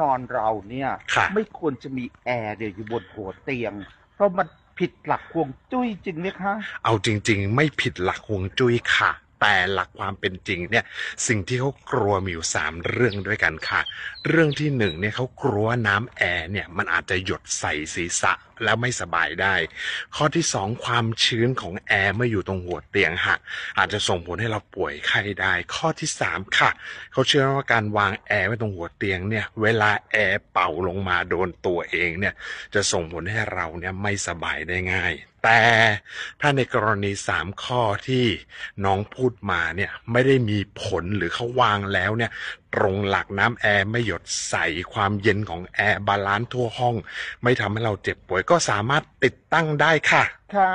นอนเราเนี่ย ไม่ควรจะมีแอร์เดี๋ยวอยู่บนหัวเตียง เพราะมันผิดหลักฮวงจุ้ยจริงไหมคะ เอาจริงๆ ไม่ผิดหลักฮวงจุ้ยค่ะแต่หลักความเป็นจริงเนี่ยสิ่งที่เขากลัวมีอยู่ 3 เรื่องด้วยกันค่ะ เรื่องที่1เนี่ยเขากลัวน้ำแอร์เนี่ยมันอาจจะหยดใส่ศีรษะแล้วไม่สบายได้ข้อที่ 2 ความชื้นของแอร์เมื่ออยู่ตรงหัวเตียงหักอาจจะส่งผลให้เราป่วยไข้ได้ ข้อที่3ค่ะ เขาเชื่อว่าการวางแอร์ไว้ตรงหัวเตียงเนี่ยเวลาแอร์เป่าลงมาโดนตัวเองเนี่ยจะส่งผลให้เราเนี่ยไม่สบายได้ง่ายแต่ถ้าในกรณีสามข้อที่น้องพูดมาเนี่ยไม่ได้มีผลหรือเขาวางแล้วเนี่ย ตรงหลักน้ำแอร์ไม่หยดใส่ความเย็นของแอร์บาลานซ์ทั่วห้องไม่ทำให้เราเจ็บป่วยก็สามารถติดตั้งได้ค่ะ ค่ะ